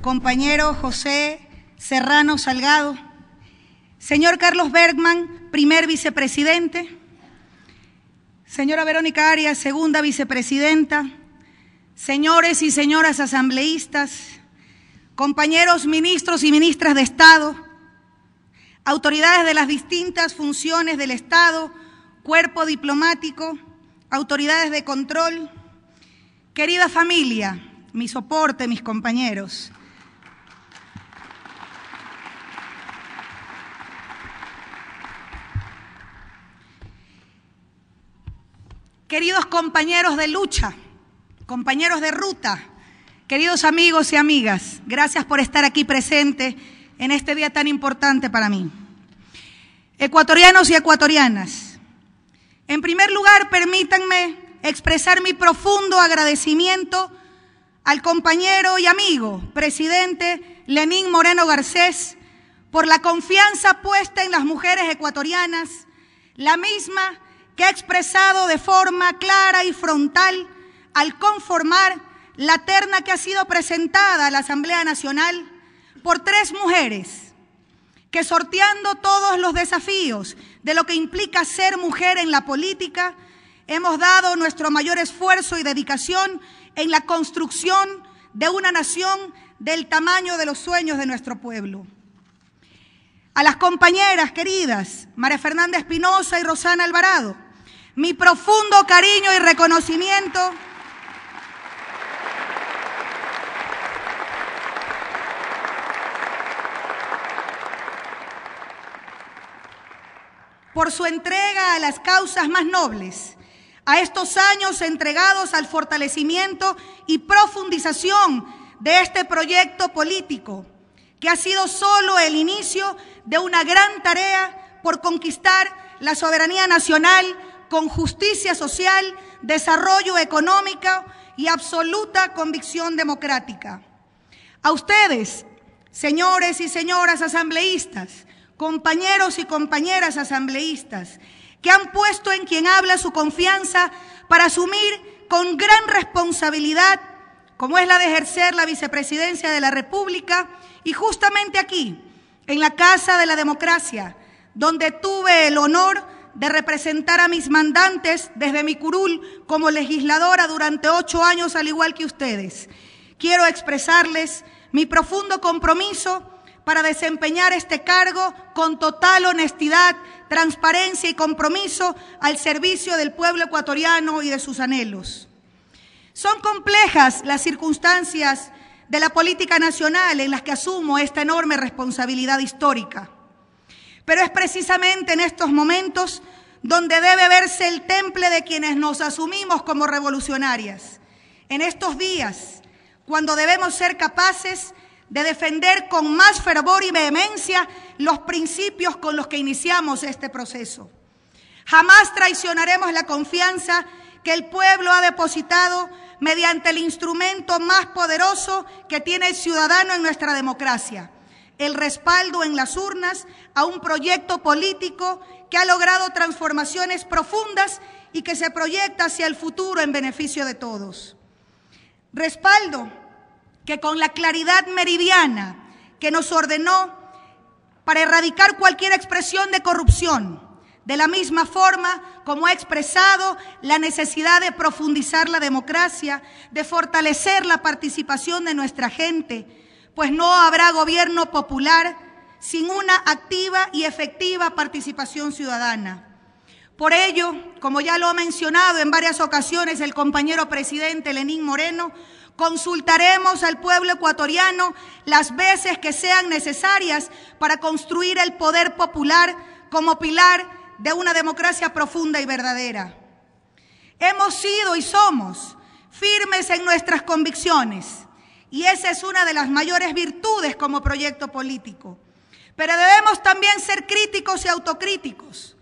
Compañero José Serrano Salgado. Señor Carlos Bergman, primer vicepresidente. Señora Verónica Arias, segunda vicepresidenta. Señores y señoras asambleístas, compañeros ministros y ministras de Estado, autoridades de las distintas funciones del Estado, cuerpo diplomático, autoridades de control, querida familia, mi soporte, mis compañeros. Queridos compañeros de lucha, compañeros de ruta, queridos amigos y amigas, gracias por estar aquí presente en este día tan importante para mí. Ecuatorianos y ecuatorianas, en primer lugar permítanme expresar mi profundo agradecimiento al compañero y amigo, presidente Lenín Moreno Garcés, por la confianza puesta en las mujeres ecuatorianas, la misma que ha expresado de forma clara y frontal al conformar la terna que ha sido presentada a la Asamblea Nacional por tres mujeres que sorteando todos los desafíos de lo que implica ser mujer en la política, hemos dado nuestro mayor esfuerzo y dedicación en la construcción de una nación del tamaño de los sueños de nuestro pueblo. A las compañeras queridas, María Fernanda Espinosa y Rosana Alvarado, mi profundo cariño y reconocimiento. por su entrega a las causas más nobles a estos años entregados al fortalecimiento y profundización de este proyecto político, que ha sido solo el inicio de una gran tarea por conquistar la soberanía nacional con justicia social, desarrollo económico y absoluta convicción democrática. A ustedes, señores y señoras asambleístas, compañeros y compañeras asambleístas, que han puesto en quien habla su confianza para asumir con gran responsabilidad, como es la de ejercer la vicepresidencia de la República, y justamente aquí, en la Casa de la Democracia, donde tuve el honor de representar a mis mandantes desde mi curul como legisladora durante ocho años, al igual que ustedes. Quiero expresarles mi profundo compromiso para desempeñar este cargo con total honestidad, transparencia y compromiso al servicio del pueblo ecuatoriano y de sus anhelos. Son complejas las circunstancias de la política nacional en las que asumo esta enorme responsabilidad histórica. Pero es precisamente en estos momentos donde debe verse el temple de quienes nos asumimos como revolucionarias. En estos días, cuando debemos ser capaces de defender con más fervor y vehemencia los principios con los que iniciamos este proceso. Jamás traicionaremos la confianza que el pueblo ha depositado mediante el instrumento más poderoso que tiene el ciudadano en nuestra democracia, el respaldo en las urnas a un proyecto político que ha logrado transformaciones profundas y que se proyecta hacia el futuro en beneficio de todos. Respaldo que con la claridad meridiana que nos ordenó para erradicar cualquier expresión de corrupción, de la misma forma como ha expresado la necesidad de profundizar la democracia, de fortalecer la participación de nuestra gente, pues no habrá gobierno popular sin una activa y efectiva participación ciudadana. Por ello, como ya lo ha mencionado en varias ocasiones el compañero presidente Lenín Moreno, consultaremos al pueblo ecuatoriano las veces que sean necesarias para construir el poder popular como pilar de una democracia profunda y verdadera. Hemos sido y somos firmes en nuestras convicciones y esa es una de las mayores virtudes como proyecto político. Pero debemos también ser críticos y autocríticos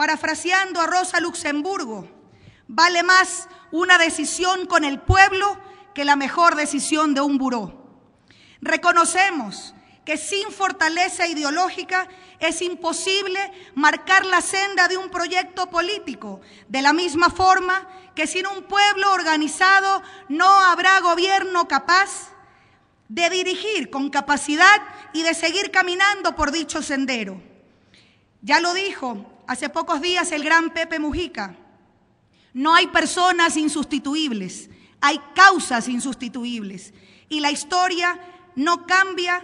Parafraseando a Rosa Luxemburgo, vale más una decisión con el pueblo que la mejor decisión de un buró. Reconocemos que sin fortaleza ideológica es imposible marcar la senda de un proyecto político, de la misma forma que sin un pueblo organizado no habrá gobierno capaz de dirigir con capacidad y de seguir caminando por dicho sendero. Ya lo dijo Hace pocos días el gran Pepe Mujica. No hay personas insustituibles, hay causas insustituibles. Y la historia no cambia,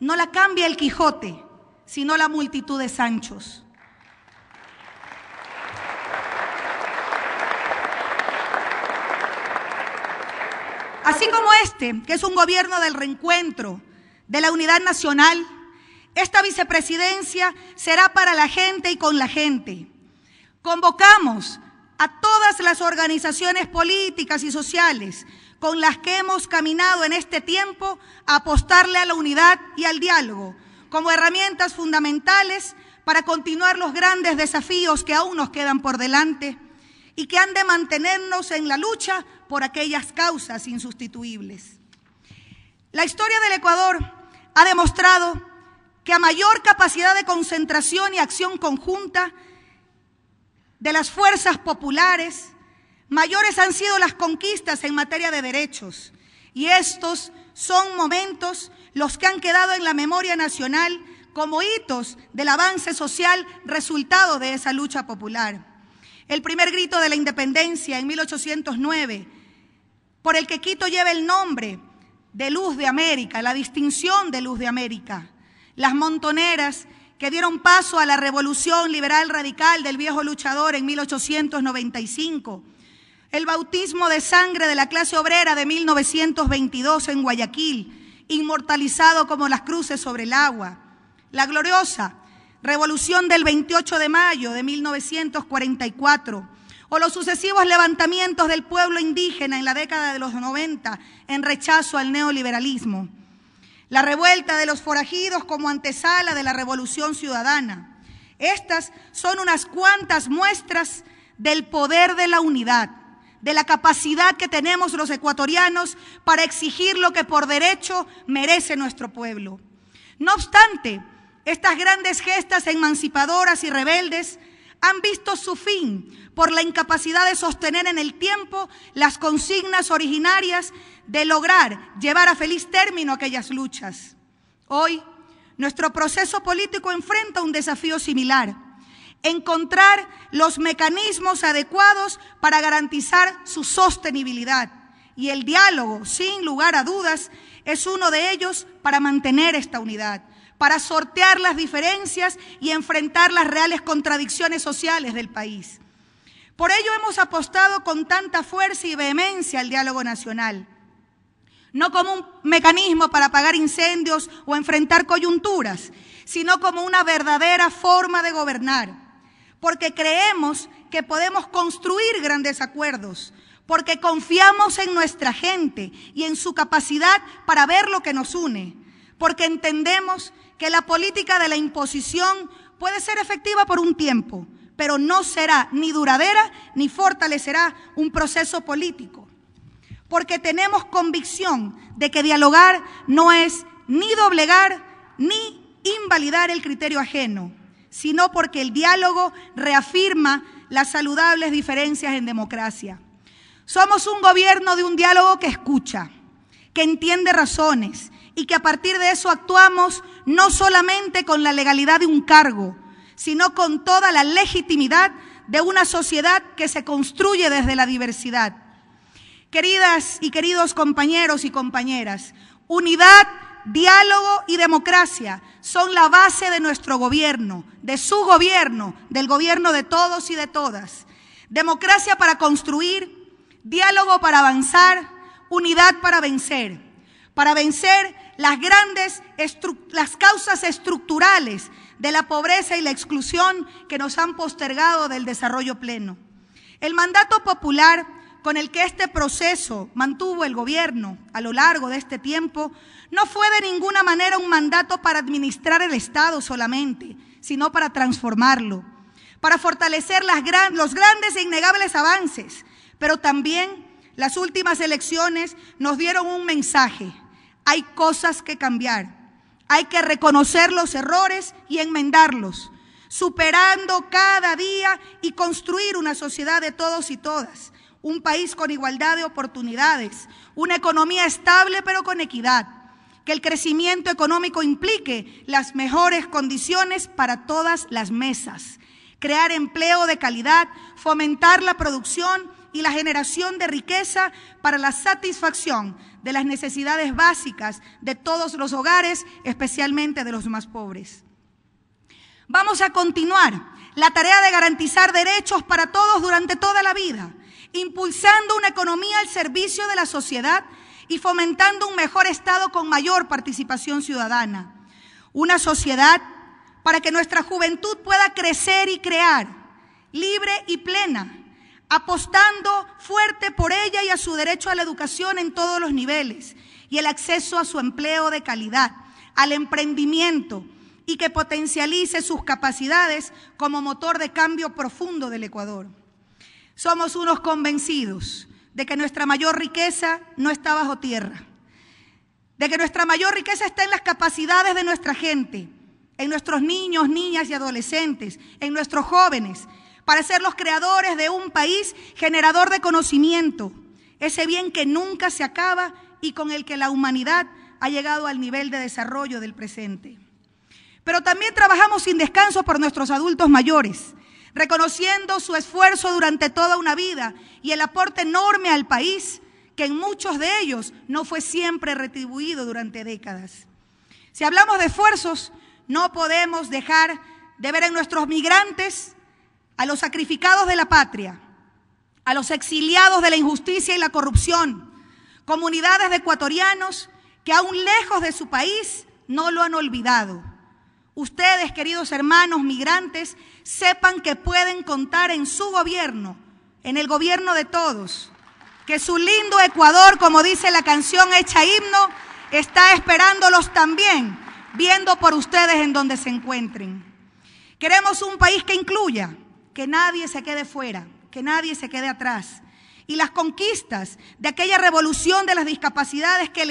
no la cambia el Quijote, sino la multitud de Sanchos. Así como este, que es un gobierno del reencuentro, de la unidad nacional, esta vicepresidencia será para la gente y con la gente. Convocamos a todas las organizaciones políticas y sociales con las que hemos caminado en este tiempo a apostarle a la unidad y al diálogo como herramientas fundamentales para continuar los grandes desafíos que aún nos quedan por delante y que han de mantenernos en la lucha por aquellas causas insustituibles. La historia del Ecuador ha demostrado que a mayor capacidad de concentración y acción conjunta de las fuerzas populares, mayores han sido las conquistas en materia de derechos. Y estos son momentos los que han quedado en la memoria nacional como hitos del avance social resultado de esa lucha popular. El primer grito de la independencia en 1809, por el que Quito lleva el nombre de Luz de América, la distinción de Luz de América las montoneras que dieron paso a la revolución liberal radical del viejo luchador en 1895, el bautismo de sangre de la clase obrera de 1922 en Guayaquil, inmortalizado como las cruces sobre el agua, la gloriosa revolución del 28 de mayo de 1944, o los sucesivos levantamientos del pueblo indígena en la década de los 90 en rechazo al neoliberalismo. La revuelta de los forajidos como antesala de la revolución ciudadana. Estas son unas cuantas muestras del poder de la unidad, de la capacidad que tenemos los ecuatorianos para exigir lo que por derecho merece nuestro pueblo. No obstante, estas grandes gestas emancipadoras y rebeldes han visto su fin por la incapacidad de sostener en el tiempo las consignas originarias de lograr llevar a feliz término aquellas luchas. Hoy, nuestro proceso político enfrenta un desafío similar, encontrar los mecanismos adecuados para garantizar su sostenibilidad. Y el diálogo, sin lugar a dudas, es uno de ellos para mantener esta unidad, para sortear las diferencias y enfrentar las reales contradicciones sociales del país. Por ello hemos apostado con tanta fuerza y vehemencia al diálogo nacional, no como un mecanismo para apagar incendios o enfrentar coyunturas, sino como una verdadera forma de gobernar, porque creemos que podemos construir grandes acuerdos, porque confiamos en nuestra gente y en su capacidad para ver lo que nos une, porque entendemos que la política de la imposición puede ser efectiva por un tiempo, pero no será ni duradera ni fortalecerá un proceso político, porque tenemos convicción de que dialogar no es ni doblegar ni invalidar el criterio ajeno, sino porque el diálogo reafirma las saludables diferencias en democracia. Somos un gobierno de un diálogo que escucha, que entiende razones y que a partir de eso actuamos no solamente con la legalidad de un cargo, sino con toda la legitimidad de una sociedad que se construye desde la diversidad. Queridas y queridos compañeros y compañeras, unidad, diálogo y democracia son la base de nuestro gobierno, de su gobierno, del gobierno de todos y de todas. Democracia para construir, diálogo para avanzar, unidad para vencer, para vencer las grandes las causas estructurales de la pobreza y la exclusión que nos han postergado del desarrollo pleno. El mandato popular con el que este proceso mantuvo el gobierno a lo largo de este tiempo no fue de ninguna manera un mandato para administrar el Estado solamente, sino para transformarlo, para fortalecer los grandes e innegables avances pero también las últimas elecciones nos dieron un mensaje. Hay cosas que cambiar. Hay que reconocer los errores y enmendarlos, superando cada día y construir una sociedad de todos y todas, un país con igualdad de oportunidades, una economía estable pero con equidad, que el crecimiento económico implique las mejores condiciones para todas las mesas, crear empleo de calidad, fomentar la producción y la generación de riqueza para la satisfacción de las necesidades básicas de todos los hogares, especialmente de los más pobres. Vamos a continuar la tarea de garantizar derechos para todos durante toda la vida, impulsando una economía al servicio de la sociedad y fomentando un mejor Estado con mayor participación ciudadana. Una sociedad para que nuestra juventud pueda crecer y crear, libre y plena, apostando fuerte por ella y a su derecho a la educación en todos los niveles y el acceso a su empleo de calidad, al emprendimiento y que potencialice sus capacidades como motor de cambio profundo del Ecuador. Somos unos convencidos de que nuestra mayor riqueza no está bajo tierra, de que nuestra mayor riqueza está en las capacidades de nuestra gente, en nuestros niños, niñas y adolescentes, en nuestros jóvenes, para ser los creadores de un país generador de conocimiento, ese bien que nunca se acaba y con el que la humanidad ha llegado al nivel de desarrollo del presente. Pero también trabajamos sin descanso por nuestros adultos mayores, reconociendo su esfuerzo durante toda una vida y el aporte enorme al país que en muchos de ellos no fue siempre retribuido durante décadas. Si hablamos de esfuerzos, no podemos dejar de ver en nuestros migrantes a los sacrificados de la patria, a los exiliados de la injusticia y la corrupción, comunidades de ecuatorianos que aún lejos de su país no lo han olvidado. Ustedes, queridos hermanos migrantes, sepan que pueden contar en su gobierno, en el gobierno de todos, que su lindo Ecuador, como dice la canción hecha himno, está esperándolos también, viendo por ustedes en donde se encuentren. Queremos un país que incluya, que nadie se quede fuera, que nadie se quede atrás. Y las conquistas de aquella revolución de las discapacidades que,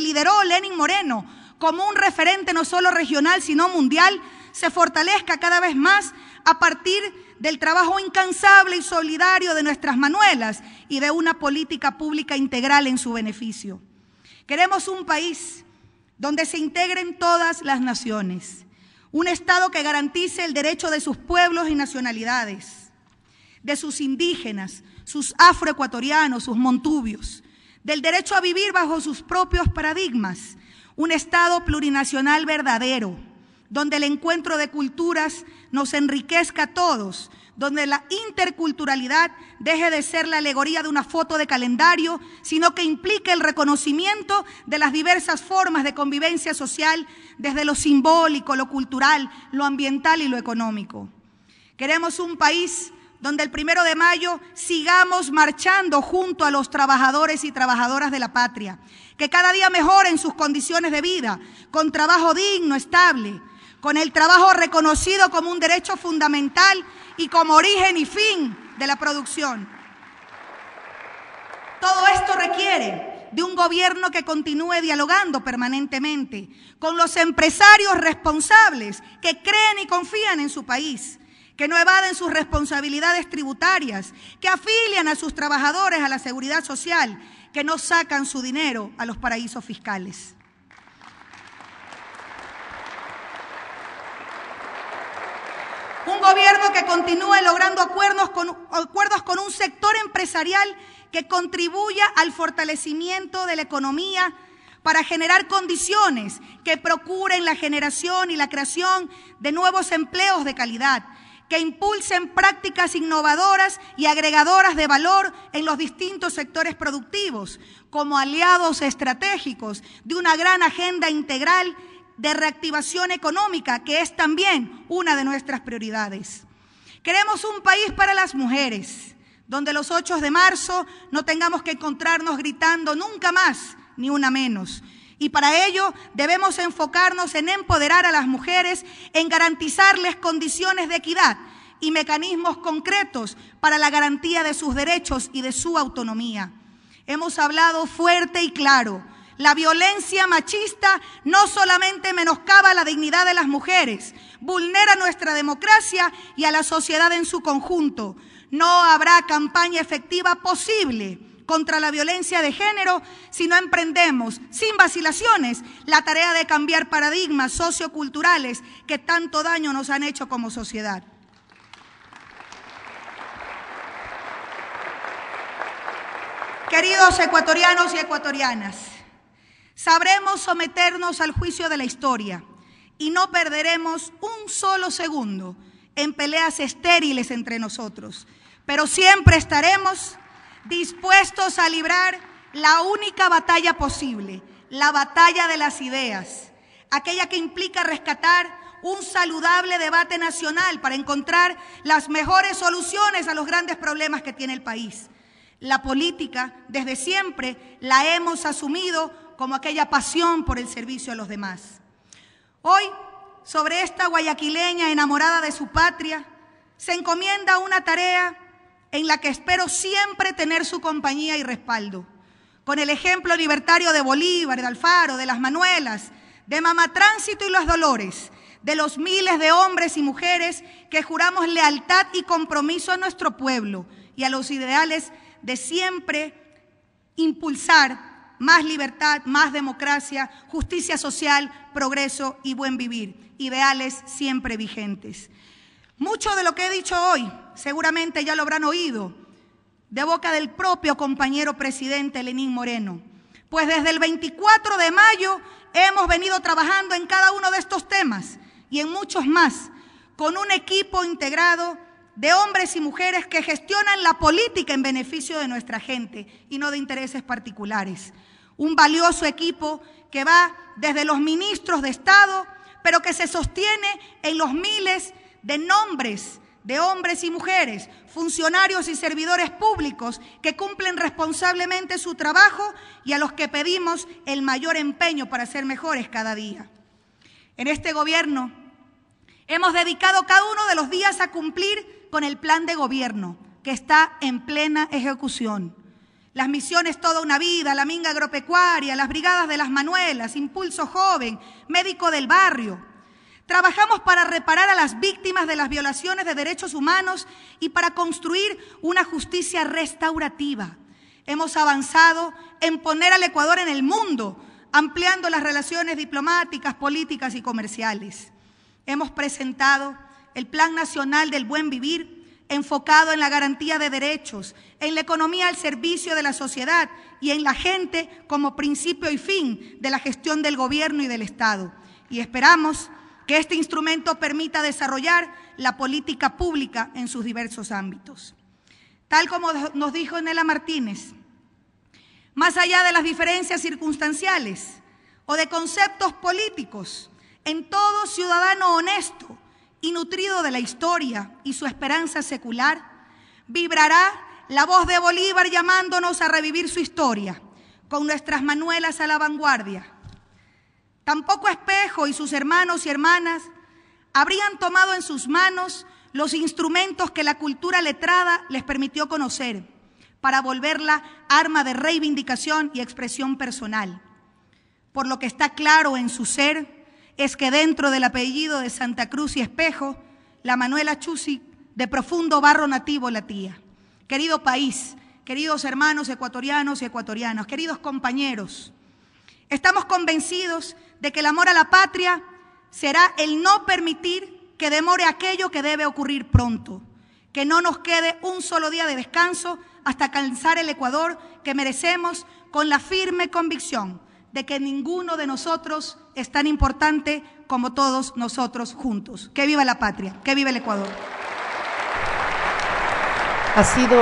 lideró Lenin Moreno como un referente no solo regional, sino mundial, se fortalezca cada vez más a partir del trabajo incansable y solidario de nuestras Manuelas y de una política pública integral en su beneficio. Queremos un país donde se integren todas las naciones, un Estado que garantice el derecho de sus pueblos y nacionalidades, de sus indígenas, sus afroecuatorianos, sus montubios, del derecho a vivir bajo sus propios paradigmas. Un Estado plurinacional verdadero donde el encuentro de culturas nos enriquezca a todos, donde la interculturalidad deje de ser la alegoría de una foto de calendario, sino que implique el reconocimiento de las diversas formas de convivencia social, desde lo simbólico, lo cultural, lo ambiental y lo económico. Queremos un país donde el primero de mayo sigamos marchando junto a los trabajadores y trabajadoras de la patria, que cada día mejoren sus condiciones de vida, con trabajo digno, estable, con el trabajo reconocido como un derecho fundamental y como origen y fin de la producción. Todo esto requiere de un gobierno que continúe dialogando permanentemente con los empresarios responsables que creen y confían en su país, que no evaden sus responsabilidades tributarias, que afilian a sus trabajadores a la seguridad social, que no sacan su dinero a los paraísos fiscales. gobierno que continúe logrando acuerdos con, acuerdos con un sector empresarial que contribuya al fortalecimiento de la economía para generar condiciones que procuren la generación y la creación de nuevos empleos de calidad, que impulsen prácticas innovadoras y agregadoras de valor en los distintos sectores productivos, como aliados estratégicos de una gran agenda integral de reactivación económica, que es también una de nuestras prioridades. Queremos un país para las mujeres, donde los 8 de marzo no tengamos que encontrarnos gritando nunca más, ni una menos. Y para ello debemos enfocarnos en empoderar a las mujeres, en garantizarles condiciones de equidad y mecanismos concretos para la garantía de sus derechos y de su autonomía. Hemos hablado fuerte y claro la violencia machista no solamente menoscaba la dignidad de las mujeres, vulnera nuestra democracia y a la sociedad en su conjunto. No habrá campaña efectiva posible contra la violencia de género si no emprendemos, sin vacilaciones, la tarea de cambiar paradigmas socioculturales que tanto daño nos han hecho como sociedad. Queridos ecuatorianos y ecuatorianas, Sabremos someternos al juicio de la historia y no perderemos un solo segundo en peleas estériles entre nosotros, pero siempre estaremos dispuestos a librar la única batalla posible, la batalla de las ideas, aquella que implica rescatar un saludable debate nacional para encontrar las mejores soluciones a los grandes problemas que tiene el país. La política, desde siempre, la hemos asumido como aquella pasión por el servicio a los demás. Hoy, sobre esta guayaquileña enamorada de su patria, se encomienda una tarea en la que espero siempre tener su compañía y respaldo. Con el ejemplo libertario de Bolívar, de Alfaro, de las Manuelas, de Mamá Tránsito y los Dolores, de los miles de hombres y mujeres que juramos lealtad y compromiso a nuestro pueblo y a los ideales de siempre impulsar más libertad, más democracia, justicia social, progreso y buen vivir, ideales siempre vigentes. Mucho de lo que he dicho hoy seguramente ya lo habrán oído de boca del propio compañero presidente Lenín Moreno, pues desde el 24 de mayo hemos venido trabajando en cada uno de estos temas y en muchos más, con un equipo integrado de hombres y mujeres que gestionan la política en beneficio de nuestra gente y no de intereses particulares un valioso equipo que va desde los ministros de Estado, pero que se sostiene en los miles de nombres de hombres y mujeres, funcionarios y servidores públicos que cumplen responsablemente su trabajo y a los que pedimos el mayor empeño para ser mejores cada día. En este gobierno hemos dedicado cada uno de los días a cumplir con el plan de gobierno que está en plena ejecución. Las misiones toda una vida, la minga agropecuaria, las brigadas de las Manuelas, Impulso Joven, Médico del Barrio. Trabajamos para reparar a las víctimas de las violaciones de derechos humanos y para construir una justicia restaurativa. Hemos avanzado en poner al Ecuador en el mundo, ampliando las relaciones diplomáticas, políticas y comerciales. Hemos presentado el Plan Nacional del Buen Vivir enfocado en la garantía de derechos, en la economía al servicio de la sociedad y en la gente como principio y fin de la gestión del gobierno y del Estado. Y esperamos que este instrumento permita desarrollar la política pública en sus diversos ámbitos. Tal como nos dijo Nela Martínez, más allá de las diferencias circunstanciales o de conceptos políticos, en todo ciudadano honesto y nutrido de la historia y su esperanza secular, vibrará la voz de Bolívar llamándonos a revivir su historia, con nuestras manuelas a la vanguardia. Tampoco Espejo y sus hermanos y hermanas habrían tomado en sus manos los instrumentos que la cultura letrada les permitió conocer para volverla arma de reivindicación y expresión personal. Por lo que está claro en su ser, es que dentro del apellido de Santa Cruz y Espejo, la Manuela Chusi de profundo barro nativo la tía. Querido país, queridos hermanos ecuatorianos y ecuatorianas, queridos compañeros, estamos convencidos de que el amor a la patria será el no permitir que demore aquello que debe ocurrir pronto, que no nos quede un solo día de descanso hasta alcanzar el Ecuador que merecemos con la firme convicción de que ninguno de nosotros es tan importante como todos nosotros juntos. Que viva la patria, que viva el Ecuador. Ha sido